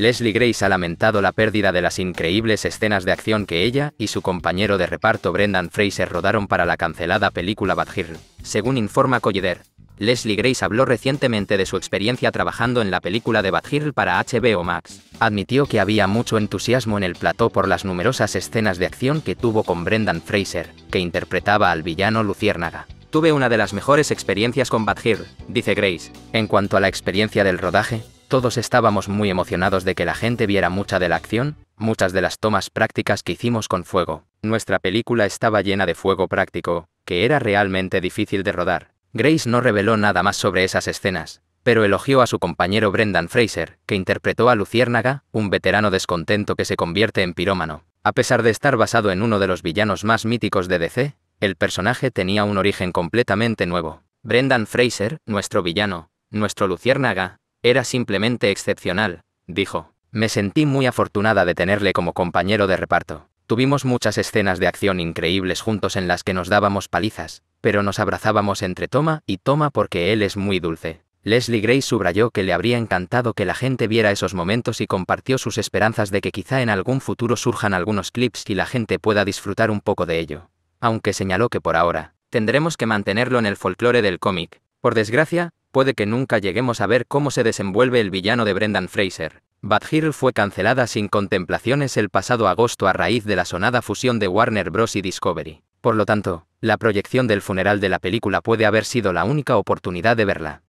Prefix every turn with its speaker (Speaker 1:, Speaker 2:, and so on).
Speaker 1: Leslie Grace ha lamentado la pérdida de las increíbles escenas de acción que ella y su compañero de reparto Brendan Fraser rodaron para la cancelada película Bad Según informa Collider. Leslie Grace habló recientemente de su experiencia trabajando en la película de Bad para HBO Max. Admitió que había mucho entusiasmo en el plató por las numerosas escenas de acción que tuvo con Brendan Fraser, que interpretaba al villano Luciérnaga. Tuve una de las mejores experiencias con Bad dice Grace. En cuanto a la experiencia del rodaje, todos estábamos muy emocionados de que la gente viera mucha de la acción, muchas de las tomas prácticas que hicimos con fuego. Nuestra película estaba llena de fuego práctico, que era realmente difícil de rodar. Grace no reveló nada más sobre esas escenas, pero elogió a su compañero Brendan Fraser, que interpretó a Luciérnaga, un veterano descontento que se convierte en pirómano. A pesar de estar basado en uno de los villanos más míticos de DC, el personaje tenía un origen completamente nuevo. Brendan Fraser, nuestro villano, nuestro Luciérnaga, era simplemente excepcional, dijo. Me sentí muy afortunada de tenerle como compañero de reparto. Tuvimos muchas escenas de acción increíbles juntos en las que nos dábamos palizas, pero nos abrazábamos entre toma y toma porque él es muy dulce. Leslie Gray subrayó que le habría encantado que la gente viera esos momentos y compartió sus esperanzas de que quizá en algún futuro surjan algunos clips y la gente pueda disfrutar un poco de ello. Aunque señaló que por ahora, tendremos que mantenerlo en el folclore del cómic. Por desgracia, puede que nunca lleguemos a ver cómo se desenvuelve el villano de Brendan Fraser. Bad Hill fue cancelada sin contemplaciones el pasado agosto a raíz de la sonada fusión de Warner Bros. y Discovery. Por lo tanto, la proyección del funeral de la película puede haber sido la única oportunidad de verla.